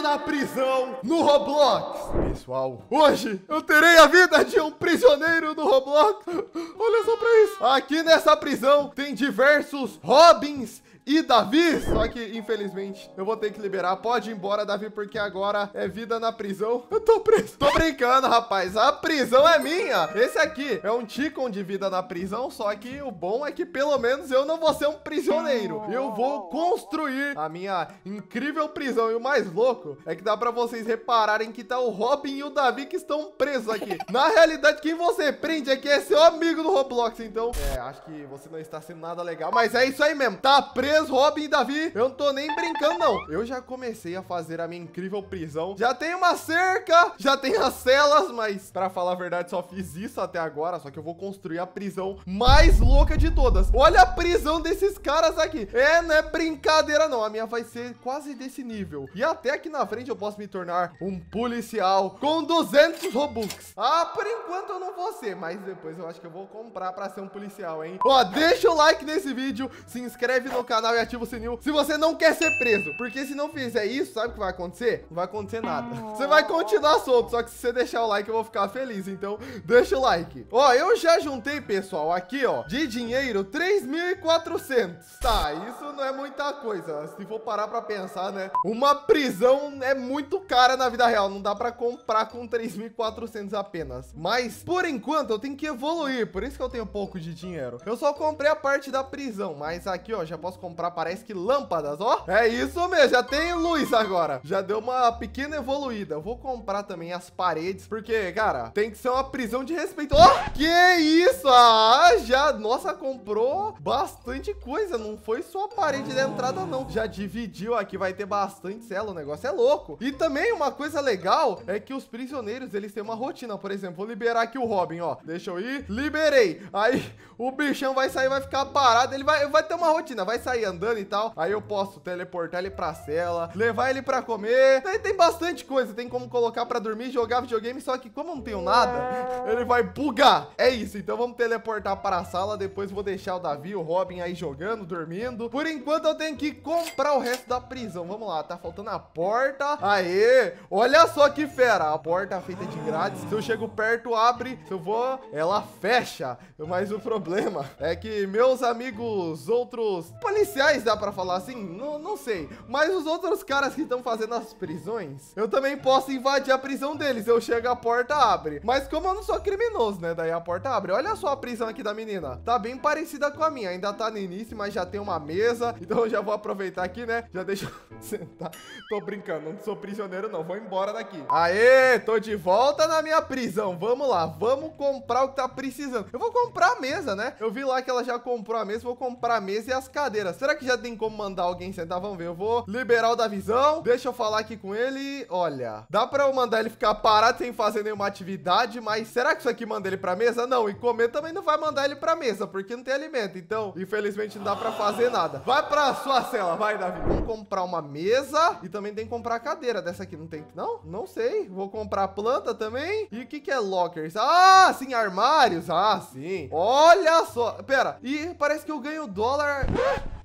na prisão no Roblox. Pessoal, hoje eu terei a vida de um prisioneiro no Roblox. Olha só pra isso. Aqui nessa prisão tem diversos Robins e Davi. Só que, infelizmente, eu vou ter que liberar. Pode ir embora, Davi, porque agora é vida na prisão. Eu tô preso. Tô brincando, rapaz. A prisão é minha. Esse aqui é um ticon de vida na prisão, só que o bom é que pelo menos eu não vou ser um prisioneiro. Eu vou construir a minha incrível prisão. E o mais louco é que dá pra vocês repararem que tá o Robin e o Davi que estão presos aqui. Na realidade, quem você prende aqui é, é seu amigo do Roblox. Então, é, acho que você não está sendo nada legal. Mas é isso aí mesmo. Tá preso vocês, Robin e Davi, eu não tô nem brincando, não. Eu já comecei a fazer a minha incrível prisão. Já tem uma cerca, já tem as celas, mas pra falar a verdade, só fiz isso até agora. Só que eu vou construir a prisão mais louca de todas. Olha a prisão desses caras aqui. É, não é brincadeira, não. A minha vai ser quase desse nível. E até aqui na frente eu posso me tornar um policial com 200 Robux. Ah, por enquanto eu não vou ser, mas depois eu acho que eu vou comprar pra ser um policial, hein? Ó, deixa o like nesse vídeo, se inscreve no canal canal e ativa o sininho se você não quer ser preso. Porque se não fizer isso, sabe o que vai acontecer? Não vai acontecer nada. Você vai continuar solto, só que se você deixar o like, eu vou ficar feliz. Então, deixa o like. Ó, eu já juntei, pessoal, aqui, ó, de dinheiro, 3.400. Tá, isso não é muita coisa. Se for parar pra pensar, né? Uma prisão é muito cara na vida real. Não dá pra comprar com 3.400 apenas. Mas, por enquanto, eu tenho que evoluir. Por isso que eu tenho pouco de dinheiro. Eu só comprei a parte da prisão, mas aqui, ó, já posso comprar comprar, parece que lâmpadas, ó. É isso mesmo, já tem luz agora. Já deu uma pequena evoluída. vou comprar também as paredes, porque, cara, tem que ser uma prisão de respeito. Ó, que isso! Ah, já, nossa, comprou bastante coisa. Não foi só a parede da entrada, não. Já dividiu aqui, vai ter bastante cela. O negócio é louco. E também uma coisa legal é que os prisioneiros, eles têm uma rotina. Por exemplo, vou liberar aqui o Robin, ó. Deixa eu ir. Liberei. Aí o bichão vai sair, vai ficar parado. Ele vai, vai ter uma rotina. Vai sair sair andando e tal. Aí eu posso teleportar ele pra cela, levar ele pra comer. Tem, tem bastante coisa. Tem como colocar pra dormir, jogar videogame. Só que como eu não tenho nada, ele vai bugar. É isso. Então vamos teleportar para a sala. Depois vou deixar o Davi, o Robin aí jogando, dormindo. Por enquanto eu tenho que comprar o resto da prisão. Vamos lá. Tá faltando a porta. Aê! Olha só que fera. A porta feita de grades. Se eu chego perto, abre. Se eu vou, ela fecha. Mas o problema é que meus amigos outros policiais policiais dá pra falar assim? Não, não sei. Mas os outros caras que estão fazendo as prisões, eu também posso invadir a prisão deles. Eu chego, a porta abre. Mas como eu não sou criminoso, né? Daí a porta abre. Olha só a prisão aqui da menina. Tá bem parecida com a minha. Ainda tá no início, mas já tem uma mesa. Então eu já vou aproveitar aqui, né? Já deixa eu sentar. Tô brincando, não sou prisioneiro não. Vou embora daqui. Aê, tô de volta na minha prisão. Vamos lá, vamos comprar o que tá precisando. Eu vou comprar a mesa, né? Eu vi lá que ela já comprou a mesa. Vou comprar a mesa e as cadeiras. Será que já tem como mandar alguém sentar? Vamos ver. Eu vou liberar o da visão. Deixa eu falar aqui com ele. Olha, dá pra eu mandar ele ficar parado sem fazer nenhuma atividade, mas será que isso aqui manda ele pra mesa? Não, e comer também não vai mandar ele pra mesa, porque não tem alimento. Então, infelizmente, não dá pra fazer nada. Vai pra sua cela, vai, Davi. Vamos comprar uma mesa e também tem que comprar cadeira. Dessa aqui não tem... Não? Não sei. Vou comprar planta também. E o que que é lockers? Ah, sim, armários. Ah, sim. Olha só. Pera. E parece que eu ganho dólar...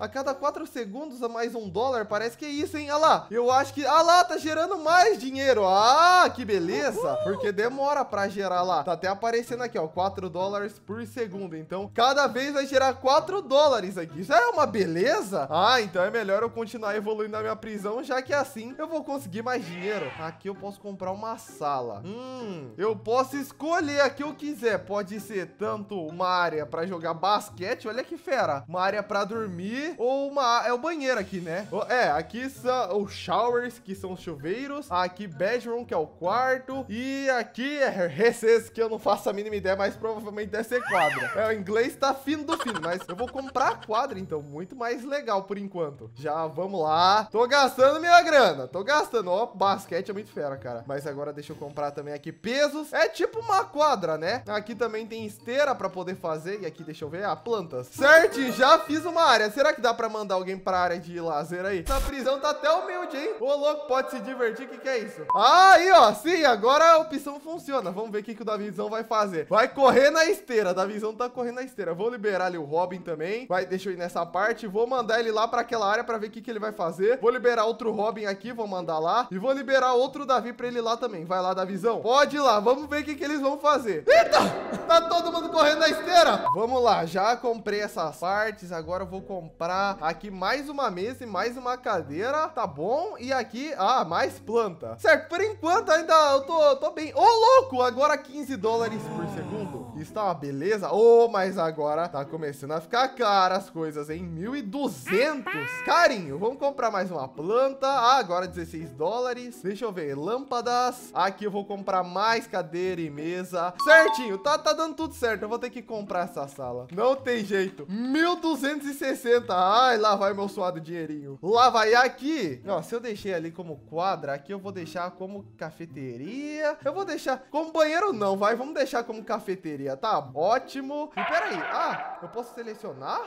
Ah! A cada 4 segundos a mais um dólar, parece que é isso, hein? Olha lá, eu acho que... Ah lá, tá gerando mais dinheiro. Ah, que beleza. Porque demora pra gerar lá. Tá até aparecendo aqui, ó, 4 dólares por segundo. Então, cada vez vai gerar 4 dólares aqui. Isso é uma beleza? Ah, então é melhor eu continuar evoluindo na minha prisão, já que assim eu vou conseguir mais dinheiro. Aqui eu posso comprar uma sala. Hum, eu posso escolher a que eu quiser. Pode ser tanto uma área pra jogar basquete, olha que fera. Uma área pra dormir ou uma... É o banheiro aqui, né? É, aqui são os showers, que são os chuveiros. Aqui bedroom, que é o quarto. E aqui é recess, que eu não faço a mínima ideia, mas provavelmente deve ser quadra. É, o inglês tá fino do fino, mas eu vou comprar a quadra, então. Muito mais legal por enquanto. Já vamos lá. Tô gastando minha grana. Tô gastando. Ó, basquete é muito fera, cara. Mas agora deixa eu comprar também aqui pesos. É tipo uma quadra, né? Aqui também tem esteira pra poder fazer. E aqui, deixa eu ver. Ah, plantas. Certo, já fiz uma área. Será que que dá pra mandar alguém pra área de lazer aí? Essa prisão tá até humilde, hein? Ô, louco, pode se divertir, o que, que é isso? Aí, ó, sim, agora a opção funciona. Vamos ver o que, que o Davizão vai fazer. Vai correr na esteira, Davizão tá correndo na esteira. Vou liberar ali o Robin também. Vai, deixa eu ir nessa parte. Vou mandar ele lá pra aquela área pra ver o que, que ele vai fazer. Vou liberar outro Robin aqui, vou mandar lá. E vou liberar outro Davi pra ele lá também. Vai lá, Davizão. Pode ir lá, vamos ver o que, que eles vão fazer. Eita! Tá todo mundo correndo na esteira. Vamos lá, já comprei essas partes, agora eu vou comprar comprar aqui mais uma mesa e mais uma cadeira, tá bom? E aqui, ah, mais planta. Certo, por enquanto ainda eu tô, tô bem. Ô, oh, louco, agora 15 dólares por segundo tá uma beleza? Oh, mas agora tá começando a ficar cara as coisas, hein? 1.200. Carinho. Vamos comprar mais uma planta. Ah, agora 16 dólares. Deixa eu ver. Lâmpadas. Aqui eu vou comprar mais cadeira e mesa. Certinho. Tá, tá dando tudo certo. Eu vou ter que comprar essa sala. Não tem jeito. 1.260. Ai, lá vai meu suado dinheirinho. Lá vai aqui. Ó, se eu deixei ali como quadra, aqui eu vou deixar como cafeteria. Eu vou deixar como banheiro não, vai. Vamos deixar como cafeteria. Tá ótimo. E peraí. Ah, eu posso selecionar?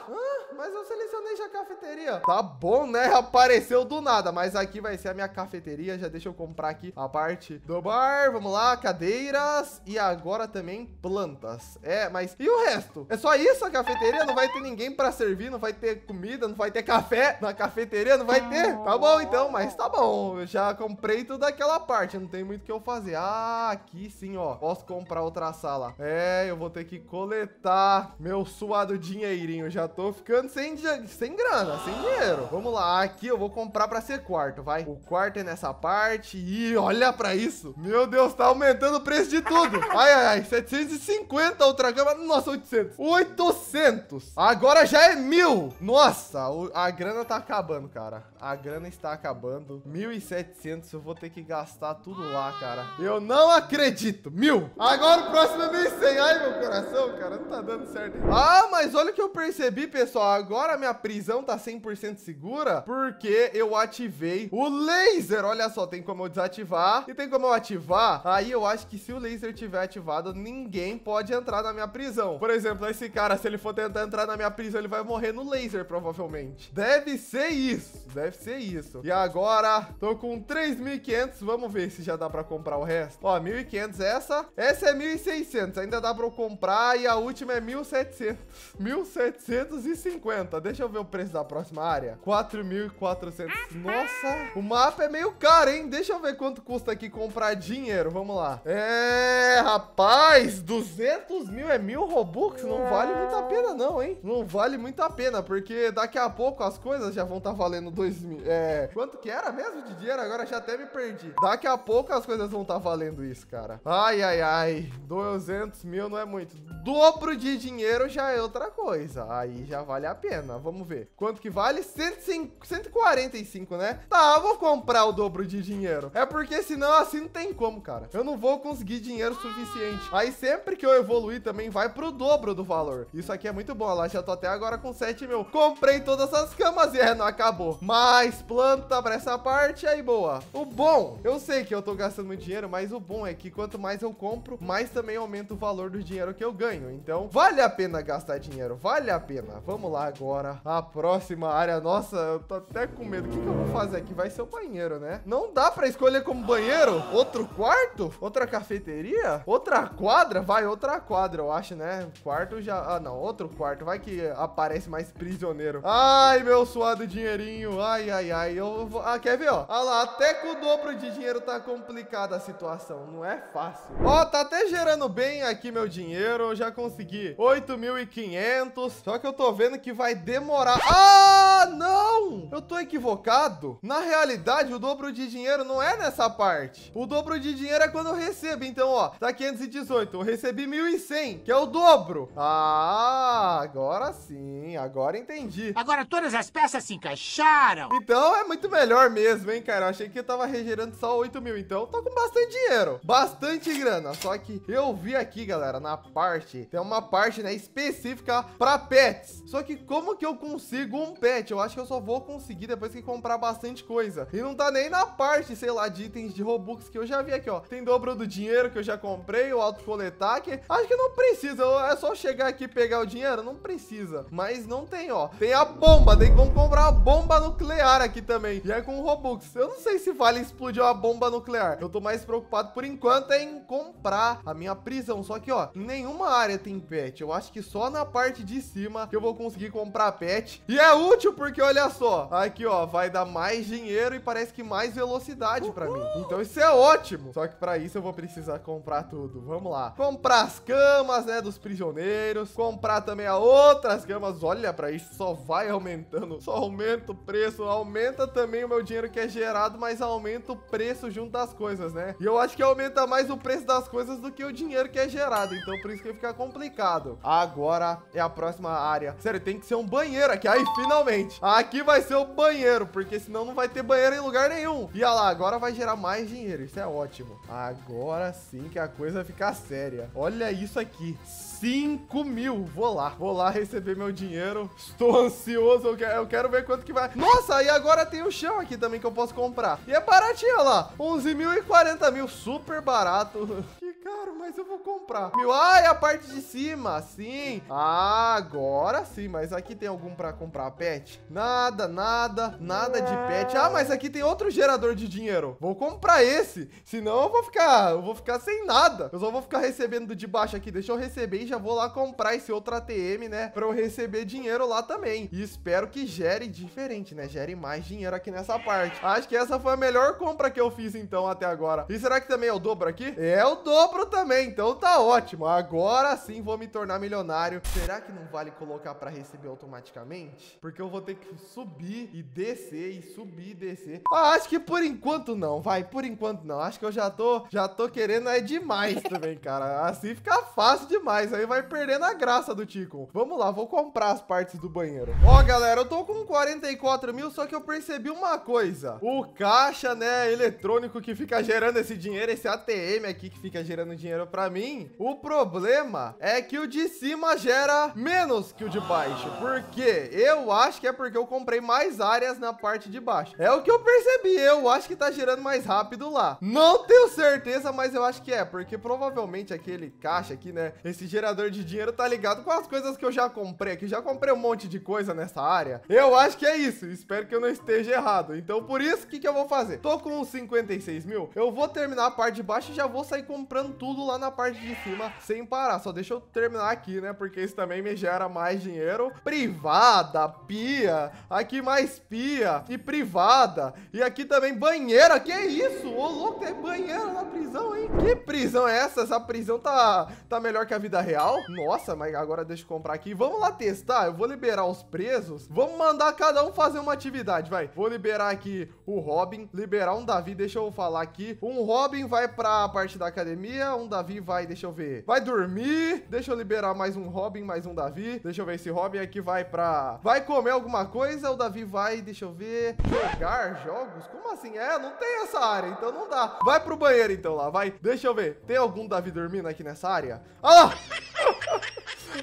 mas eu selecionei já a cafeteria. Tá bom, né? Apareceu do nada. Mas aqui vai ser a minha cafeteria. Já deixa eu comprar aqui a parte do bar. Vamos lá, cadeiras. E agora também plantas. É, mas... E o resto? É só isso a cafeteria? Não vai ter ninguém pra servir? Não vai ter comida? Não vai ter café na cafeteria? Não vai ter? Tá bom, então. Mas tá bom. Eu já comprei toda aquela parte. Não tem muito o que eu fazer. Ah, aqui sim, ó. Posso comprar outra sala. É, eu vou ter que coletar meu suado dinheirinho. Já tô ficando sem, sem grana, sem dinheiro. Vamos lá, aqui eu vou comprar pra ser quarto, vai. O quarto é nessa parte. e olha pra isso. Meu Deus, tá aumentando o preço de tudo. Ai, ai, ai. 750 outra cama. Nossa, 800. 800. Agora já é mil. Nossa, a grana tá acabando, cara. A grana está acabando. 1.700 eu vou ter que gastar tudo lá, cara. Eu não acredito. Mil. Agora o próximo é 1.100. Ai, meu coração, cara. Não tá dando certo. Ah, mas olha o que eu percebi, pessoal. Agora minha prisão tá 100% segura porque eu ativei o laser. Olha só, tem como eu desativar e tem como eu ativar. Aí eu acho que se o laser tiver ativado, ninguém pode entrar na minha prisão. Por exemplo, esse cara, se ele for tentar entrar na minha prisão, ele vai morrer no laser, provavelmente. Deve ser isso. Deve ser isso. E agora, tô com 3.500. Vamos ver se já dá pra comprar o resto. Ó, 1.500 essa. Essa é 1.600. Ainda dá pra eu comprar e a última é 1.700. 1.750. Deixa eu ver o preço da próxima área. 4.400. Nossa, o mapa é meio caro, hein? Deixa eu ver quanto custa aqui comprar dinheiro. Vamos lá. É, rapaz, 200 mil é mil Robux. Não vale muito a pena não, hein? Não vale muito a pena, porque daqui a pouco as coisas já vão estar tá valendo 2 mil. É, quanto que era mesmo de dinheiro? Agora já até me perdi. Daqui a pouco as coisas vão estar tá valendo isso, cara. Ai, ai, ai. 200 mil não é é muito. Dobro de dinheiro já é outra coisa. Aí já vale a pena. Vamos ver. Quanto que vale? 145, né? Tá, eu vou comprar o dobro de dinheiro. É porque senão assim não tem como, cara. Eu não vou conseguir dinheiro suficiente. Aí sempre que eu evoluir também vai pro dobro do valor. Isso aqui é muito bom. Olha lá, já tô até agora com 7 mil. Comprei todas as camas e é, não acabou. Mais planta pra essa parte. Aí, boa. O bom, eu sei que eu tô gastando muito dinheiro, mas o bom é que quanto mais eu compro, mais também aumenta o valor do dinheiro que eu ganho. Então, vale a pena gastar dinheiro, vale a pena. Vamos lá agora, a próxima área. Nossa, eu tô até com medo. O que, que eu vou fazer aqui? Vai ser o banheiro, né? Não dá pra escolher como banheiro? Outro quarto? Outra cafeteria? Outra quadra? Vai, outra quadra, eu acho, né? Quarto já... Ah, não, outro quarto. Vai que aparece mais prisioneiro. Ai, meu suado dinheirinho. Ai, ai, ai. Eu vou... Ah, quer ver, ó? Ah lá, até com o dobro de dinheiro tá complicada a situação. Não é fácil. Ó, tá até gerando bem aqui meu dinheiro, eu já consegui 8.500. Só que eu tô vendo que vai demorar. Ah, não! Eu tô equivocado. Na realidade, o dobro de dinheiro não é nessa parte. O dobro de dinheiro é quando eu recebo. Então, ó, tá 518. Eu recebi 1.100, que é o dobro. Ah, agora sim. Agora entendi. Agora todas as peças se encaixaram. Então, é muito melhor mesmo, hein, cara. Eu achei que eu tava regerando só 8.000 mil. Então, tô com bastante dinheiro. Bastante grana. Só que eu vi aqui, galera, na parte, tem uma parte, né, específica para pets. Só que como que eu consigo um pet? Eu acho que eu só vou conseguir depois que comprar bastante coisa. E não tá nem na parte, sei lá, de itens de Robux que eu já vi aqui, ó. Tem dobro do dinheiro que eu já comprei, o auto coletaque. Acho que não precisa, é só chegar aqui e pegar o dinheiro, não precisa. Mas não tem, ó. Tem a bomba, tem como comprar uma bomba nuclear aqui também. e é com Robux. Eu não sei se vale explodir uma bomba nuclear. Eu tô mais preocupado por enquanto em comprar a minha prisão. Só que, ó, nenhuma área tem pet. Eu acho que só na parte de cima que eu vou conseguir comprar pet. E é útil porque, olha só, aqui, ó, vai dar mais dinheiro e parece que mais velocidade para mim. Então isso é ótimo. Só que para isso eu vou precisar comprar tudo. Vamos lá. Comprar as camas, né, dos prisioneiros. Comprar também as outras camas. Olha para isso, só vai aumentando. Só aumenta o preço, aumenta também o meu dinheiro que é gerado, mas aumenta o preço junto das coisas, né? E eu acho que aumenta mais o preço das coisas do que o dinheiro que é gerado então por isso que fica complicado. Agora é a próxima área. Sério, tem que ser um banheiro aqui. Aí, finalmente. Aqui vai ser o banheiro, porque senão não vai ter banheiro em lugar nenhum. E olha lá, agora vai gerar mais dinheiro. Isso é ótimo. Agora sim que a coisa fica séria. Olha isso aqui. 5 mil. Vou lá, vou lá receber meu dinheiro. Estou ansioso, eu quero, eu quero ver quanto que vai. Nossa, e agora tem o chão aqui também que eu posso comprar. E é baratinho, olha lá. 11 mil e 40 mil, super barato. Que caro, mas eu vou comprar. Mil, ah, e a parte de cima, sim. Ah, agora sim, mas aqui tem algum para comprar pet? Nada, nada, nada de pet. Ah, mas aqui tem outro gerador de dinheiro. Vou comprar esse, senão eu vou ficar, eu vou ficar sem nada. Eu só vou ficar recebendo de baixo aqui. Deixa eu receber e já vou lá comprar esse outro ATM, né? Pra eu receber dinheiro lá também. E espero que gere diferente, né? Gere mais dinheiro aqui nessa parte. Acho que essa foi a melhor compra que eu fiz, então, até agora. E será que também é o dobro aqui? É o dobro também, então tá ótimo. Agora sim vou me tornar milionário. Será que não vale colocar pra receber automaticamente? Porque eu vou ter que subir e descer e subir e descer. Ah, acho que por enquanto não, vai. Por enquanto não. Acho que eu já tô, já tô querendo é demais também, cara. Assim fica fácil demais, né? aí vai perdendo a graça do Ticon. Vamos lá, vou comprar as partes do banheiro. Ó, galera, eu tô com 44 mil, só que eu percebi uma coisa. O caixa, né, eletrônico que fica gerando esse dinheiro, esse ATM aqui que fica gerando dinheiro pra mim, o problema é que o de cima gera menos que o de baixo. Por quê? Eu acho que é porque eu comprei mais áreas na parte de baixo. É o que eu percebi, eu acho que tá gerando mais rápido lá. Não tenho certeza, mas eu acho que é, porque provavelmente aquele caixa aqui, né, esse gerador gerador de dinheiro tá ligado com as coisas que eu já comprei aqui. Já comprei um monte de coisa nessa área. Eu acho que é isso. Espero que eu não esteja errado. Então, por isso, o que, que eu vou fazer? Tô com uns 56 mil. Eu vou terminar a parte de baixo e já vou sair comprando tudo lá na parte de cima sem parar. Só deixa eu terminar aqui, né? Porque isso também me gera mais dinheiro. Privada, pia. Aqui mais pia e privada. E aqui também banheira. Que isso? Ô, louco, tem banheira na prisão, hein? Que prisão é essa? Essa prisão tá, tá melhor que a vida real real? Nossa, mas agora deixa eu comprar aqui. Vamos lá testar. Eu vou liberar os presos. Vamos mandar cada um fazer uma atividade, vai. Vou liberar aqui o Robin, liberar um Davi, deixa eu falar aqui. Um Robin vai pra parte da academia, um Davi vai, deixa eu ver, vai dormir. Deixa eu liberar mais um Robin, mais um Davi. Deixa eu ver se Robin aqui vai pra... Vai comer alguma coisa, o Davi vai, deixa eu ver, jogar jogos? Como assim? É, não tem essa área, então não dá. Vai pro banheiro então lá, vai. Deixa eu ver, tem algum Davi dormindo aqui nessa área? Olha ah lá!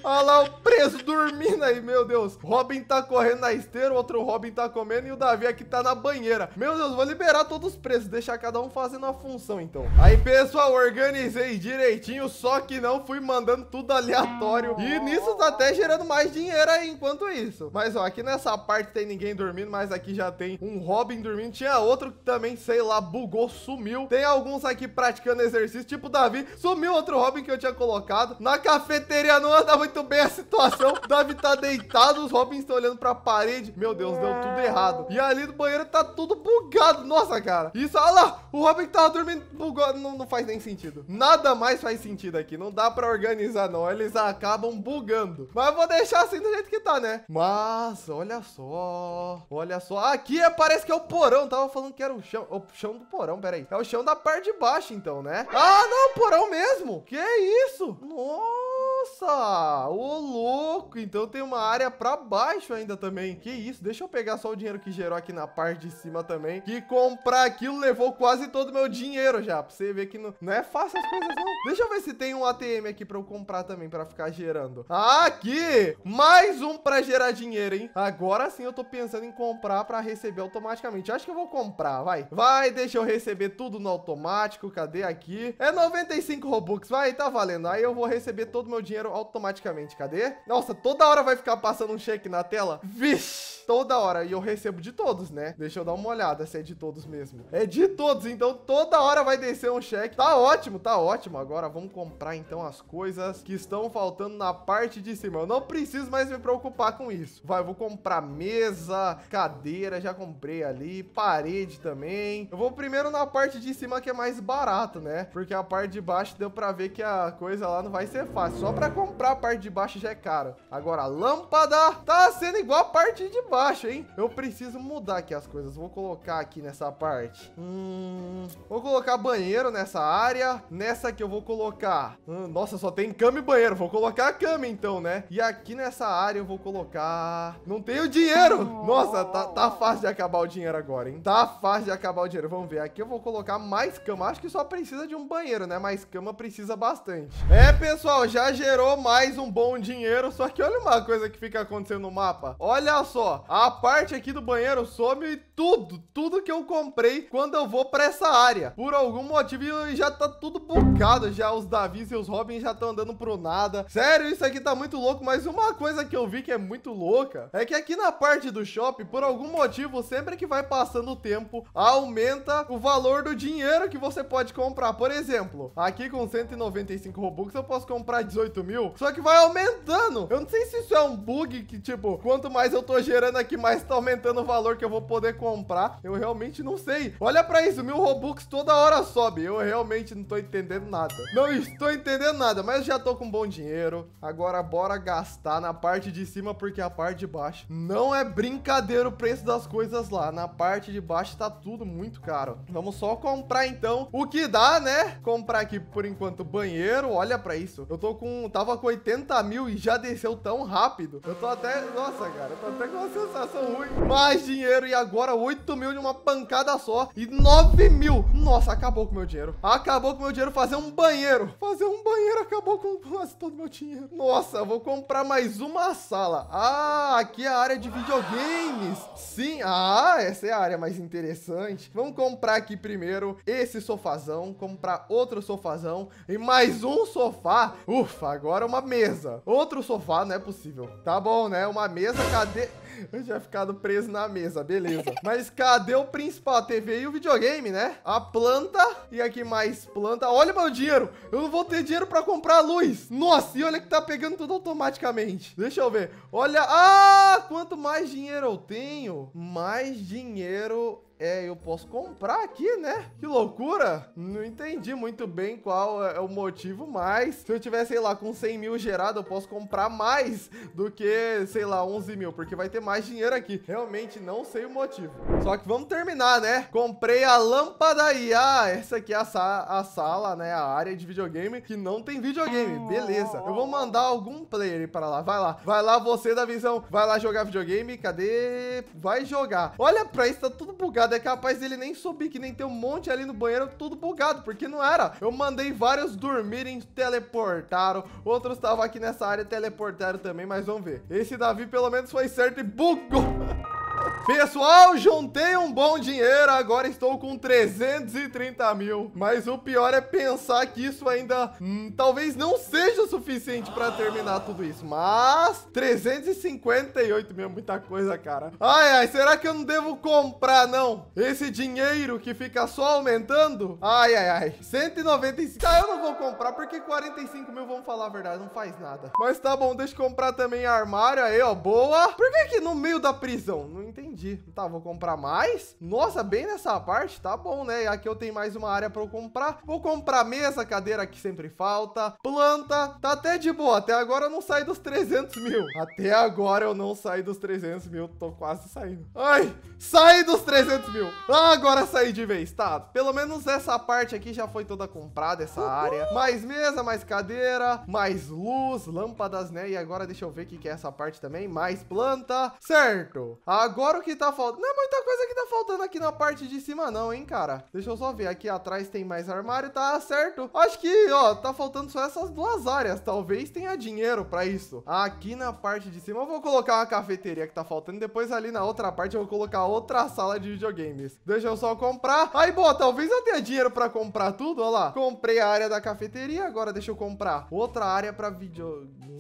Olha lá o preso dormindo aí, meu Deus. Robin tá correndo na esteira, outro Robin tá comendo e o Davi aqui tá na banheira. Meu Deus, vou liberar todos os presos, deixar cada um fazendo a função, então. Aí, pessoal, organizei direitinho, só que não fui mandando tudo aleatório. E nisso tá até gerando mais dinheiro aí, enquanto isso. Mas, ó, aqui nessa parte tem ninguém dormindo, mas aqui já tem um Robin dormindo. Tinha outro que também, sei lá, bugou, sumiu. Tem alguns aqui praticando exercício, tipo o Davi. Sumiu outro Robin que eu tinha colocado. Na cafeteria não andava muito bem a situação. Davi tá deitado, os Robins estão olhando pra parede. Meu Deus, deu tudo errado. E ali no banheiro tá tudo bugado. Nossa, cara. Isso, olha lá. O Robin que tava dormindo bugado. Não, não faz nem sentido. Nada mais faz sentido aqui. Não dá pra organizar, não. Eles acabam bugando. Mas vou deixar assim do jeito que tá, né? Mas, olha só. Olha só. Aqui é, parece que é o porão. Tava falando que era o chão. O chão do porão, peraí. É o chão da parte de baixo, então, né? Ah, não, porão mesmo. Que isso? Nossa. Nossa! Ô, louco! Então tem uma área pra baixo ainda também. Que isso? Deixa eu pegar só o dinheiro que gerou aqui na parte de cima também. Que comprar aquilo levou quase todo o meu dinheiro já. Pra você ver que não, não é fácil as coisas, não. Deixa eu ver se tem um ATM aqui pra eu comprar também, pra ficar gerando. Ah, aqui! Mais um pra gerar dinheiro, hein? Agora sim eu tô pensando em comprar pra receber automaticamente. Acho que eu vou comprar, vai. Vai, deixa eu receber tudo no automático. Cadê aqui? É 95 Robux, vai, tá valendo. Aí eu vou receber todo o meu dinheiro dinheiro automaticamente. Cadê? Nossa, toda hora vai ficar passando um cheque na tela? Vixe! Toda hora. E eu recebo de todos, né? Deixa eu dar uma olhada se é de todos mesmo. É de todos, então toda hora vai descer um cheque. Tá ótimo, tá ótimo. Agora vamos comprar então as coisas que estão faltando na parte de cima. Eu não preciso mais me preocupar com isso. Vai, vou comprar mesa, cadeira, já comprei ali, parede também. Eu vou primeiro na parte de cima que é mais barato, né? Porque a parte de baixo deu pra ver que a coisa lá não vai ser fácil. Só para comprar a parte de baixo já é caro. Agora, a lâmpada tá sendo igual a parte de baixo, hein? Eu preciso mudar aqui as coisas. Vou colocar aqui nessa parte. Hum, vou colocar banheiro nessa área. Nessa que eu vou colocar... Hum, nossa, só tem cama e banheiro. Vou colocar a cama, então, né? E aqui nessa área eu vou colocar... Não tenho dinheiro! Nossa, tá, tá fácil de acabar o dinheiro agora, hein? Tá fácil de acabar o dinheiro. Vamos ver. Aqui eu vou colocar mais cama. Acho que só precisa de um banheiro, né? Mas cama precisa bastante. É, pessoal, já gerei gerou mais um bom dinheiro, só que olha uma coisa que fica acontecendo no mapa. Olha só, a parte aqui do banheiro some e tudo, tudo que eu comprei quando eu vou pra essa área. Por algum motivo já tá tudo bugado. já os Davis e os Robin já estão andando pro nada. Sério, isso aqui tá muito louco, mas uma coisa que eu vi que é muito louca é que aqui na parte do shopping, por algum motivo, sempre que vai passando o tempo, aumenta o valor do dinheiro que você pode comprar. Por exemplo, aqui com 195 Robux eu posso comprar 18 8 mil, só que vai aumentando. Eu não sei se isso é um bug que, tipo, quanto mais eu tô gerando aqui, mais tá aumentando o valor que eu vou poder comprar. Eu realmente não sei. Olha pra isso, mil Robux toda hora sobe. Eu realmente não tô entendendo nada. Não estou entendendo nada, mas já tô com bom dinheiro. Agora bora gastar na parte de cima, porque a parte de baixo não é brincadeira o preço das coisas lá. Na parte de baixo tá tudo muito caro. Vamos só comprar então o que dá, né? Comprar aqui por enquanto banheiro. Olha pra isso. Eu tô com tava com 80 mil e já desceu tão rápido. Eu tô até... Nossa, cara, eu tô até com uma sensação ruim. Mais dinheiro e agora 8 mil de uma pancada só e 9 mil. Nossa, acabou com o meu dinheiro. Acabou com o meu dinheiro fazer um banheiro. Fazer um banheiro acabou com quase todo o meu dinheiro. Nossa, vou comprar mais uma sala. Ah, aqui é a área de videogames. Sim, ah, essa é a área mais interessante. Vamos comprar aqui primeiro esse sofazão, comprar outro sofazão e mais um sofá. Ufa, Agora uma mesa. Outro sofá, não é possível. Tá bom, né? Uma mesa, cadê... Eu tinha ficado preso na mesa, beleza. Mas cadê o principal? A TV e o videogame, né? A planta e aqui mais planta. Olha meu dinheiro. Eu não vou ter dinheiro pra comprar luz. Nossa, e olha que tá pegando tudo automaticamente. Deixa eu ver. Olha, ah, quanto mais dinheiro eu tenho, mais dinheiro é, eu posso comprar aqui, né? Que loucura! Não entendi muito bem qual é o motivo, mas se eu tiver, sei lá, com 100 mil gerado, eu posso comprar mais do que, sei lá, 11 mil, porque vai ter mais dinheiro aqui. Realmente não sei o motivo. Só que vamos terminar, né? Comprei a lâmpada aí. Ah, essa aqui é a, sa a sala, né? A área de videogame que não tem videogame. Beleza. Eu vou mandar algum player para lá. Vai lá. Vai lá você da visão. Vai lá jogar videogame. Cadê? Vai jogar. Olha pra isso, tá tudo bugado é capaz dele nem subir, que nem tem um monte ali no banheiro, tudo bugado, porque não era. Eu mandei vários dormirem, teleportaram. Outros estavam aqui nessa área, teleportaram também, mas vamos ver. Esse Davi pelo menos foi certo e bugou. Pessoal, juntei um bom dinheiro, agora estou com 330 mil. Mas o pior é pensar que isso ainda hum, talvez não seja o suficiente para terminar tudo isso. Mas 358 mil, é muita coisa, cara. Ai, ai, será que eu não devo comprar, não? Esse dinheiro que fica só aumentando? Ai, ai, ai. 195. Tá, eu não vou comprar porque 45 mil, vamos falar a verdade, não faz nada. Mas tá bom, deixa eu comprar também armário aí, ó, boa. Por que que no meio da prisão? Não entendi entendi. Tá, vou comprar mais? Nossa, bem nessa parte, tá bom, né? Aqui eu tenho mais uma área para eu comprar. Vou comprar mesa, cadeira que sempre falta, planta. Tá até de boa, até agora eu não saí dos 300 mil. Até agora eu não saí dos 300 mil, tô quase saindo. Ai, saí dos 300 mil. Ah, agora saí de vez, tá? Pelo menos essa parte aqui já foi toda comprada, essa área. Mais mesa, mais cadeira, mais luz, lâmpadas, né? E agora deixa eu ver o que, que é essa parte também. Mais planta, certo. Agora Agora o que tá faltando... Não é muita coisa que tá faltando aqui na parte de cima não, hein, cara. Deixa eu só ver. Aqui atrás tem mais armário. Tá certo. Acho que, ó, tá faltando só essas duas áreas. Talvez tenha dinheiro pra isso. Aqui na parte de cima eu vou colocar uma cafeteria que tá faltando. Depois ali na outra parte eu vou colocar outra sala de videogames. Deixa eu só comprar. Aí, boa. talvez eu tenha dinheiro pra comprar tudo. Olha lá. Comprei a área da cafeteria. Agora deixa eu comprar outra área pra videogames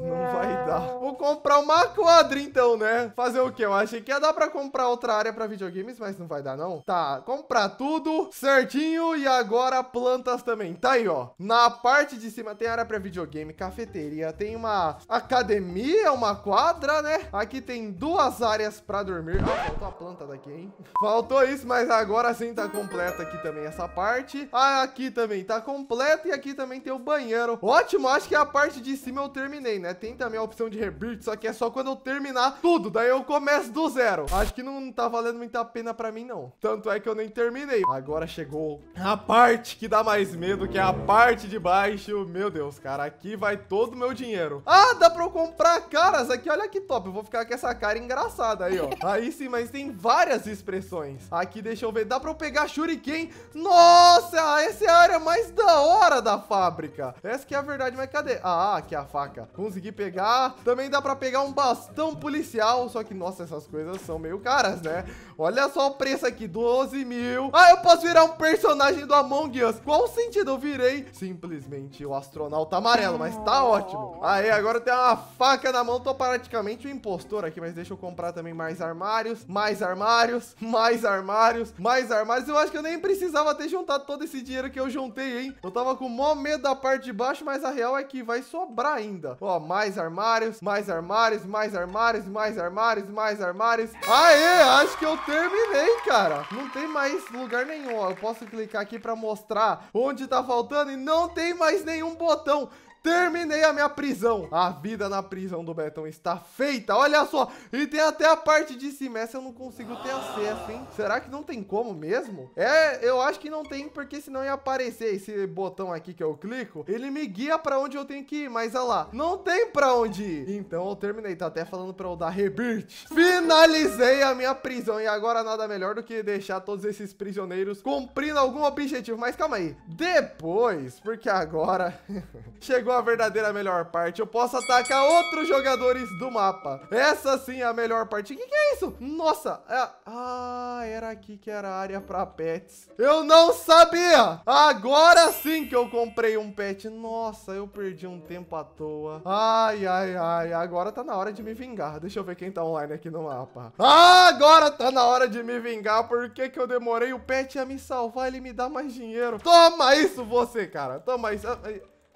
não vai dar. Vou comprar uma quadra então, né? Fazer o quê? Eu achei que ia dar pra comprar outra área pra videogames, mas não vai dar não. Tá, comprar tudo certinho e agora plantas também. Tá aí, ó. Na parte de cima tem área pra videogame, cafeteria, tem uma academia, uma quadra, né? Aqui tem duas áreas pra dormir. Ah, faltou a planta daqui, hein? Faltou isso, mas agora sim tá completa aqui também essa parte. Ah, aqui também tá completa e aqui também tem o banheiro. Ótimo, acho que é a parte de cima eu terminei, né? né? Tem também a opção de rebirth, só que é só quando eu terminar tudo. Daí eu começo do zero. Acho que não tá valendo muita pena pra mim, não. Tanto é que eu nem terminei. Agora chegou a parte que dá mais medo, que é a parte de baixo. Meu Deus, cara, aqui vai todo o meu dinheiro. Ah, dá pra eu comprar caras aqui. Olha que top. Eu vou ficar com essa cara engraçada aí, ó. Aí sim, mas tem várias expressões. Aqui, deixa eu ver. Dá pra eu pegar shuriken? Nossa, essa é a área mais da hora da fábrica. Essa que é a verdade, mas cadê? Ah, aqui é a faca. Com os conseguir pegar. Também dá pra pegar um bastão policial, só que, nossa, essas coisas são meio caras, né? Olha só o preço aqui, 12 mil. Ah, eu posso virar um personagem do Among Us. Qual sentido eu virei? Simplesmente o astronauta amarelo, mas tá ótimo. Aí, agora eu tenho uma faca na mão, tô praticamente um impostor aqui, mas deixa eu comprar também mais armários, mais armários, mais armários, mais armários. Eu acho que eu nem precisava ter juntado todo esse dinheiro que eu juntei, hein? Eu tava com mó medo da parte de baixo, mas a real é que vai sobrar ainda. Ó, mais armários, mais armários, mais armários, mais armários, mais armários. Aê, acho que eu terminei, cara. Não tem mais lugar nenhum, ó. Eu posso clicar aqui para mostrar onde tá faltando e não tem mais nenhum botão. Terminei a minha prisão. A vida na prisão do Betão está feita. Olha só. E tem até a parte de cima. Essa eu não consigo ter acesso, hein? Será que não tem como mesmo? É, eu acho que não tem, porque senão ia aparecer esse botão aqui que eu clico. Ele me guia pra onde eu tenho que ir. Mas, olha lá. Não tem pra onde ir. Então, eu terminei. Tá até falando pra eu dar rebirth. Finalizei a minha prisão. E agora nada melhor do que deixar todos esses prisioneiros cumprindo algum objetivo. Mas calma aí. Depois, porque agora... chegou chegou a verdadeira melhor parte. Eu posso atacar outros jogadores do mapa. Essa sim é a melhor parte. O que, que, é isso? Nossa. É... Ah, era aqui que era a área para pets. Eu não sabia. Agora sim que eu comprei um pet. Nossa, eu perdi um tempo à toa. Ai, ai, ai. Agora tá na hora de me vingar. Deixa eu ver quem tá online aqui no mapa. agora tá na hora de me vingar. Por que que eu demorei? O pet a me salvar. Ele me dá mais dinheiro. Toma isso você, cara. Toma isso.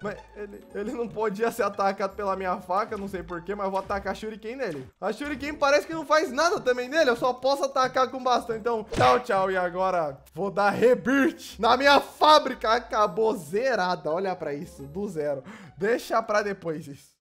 Mas ele, ele não podia ser atacado pela minha faca, não sei porquê, mas eu vou atacar a Shuriken nele. A Shuriken parece que não faz nada também nele, eu só posso atacar com bastante. Então, tchau, tchau. E agora vou dar rebirth na minha fábrica. Acabou zerada, olha pra isso, do zero. Deixa pra depois isso.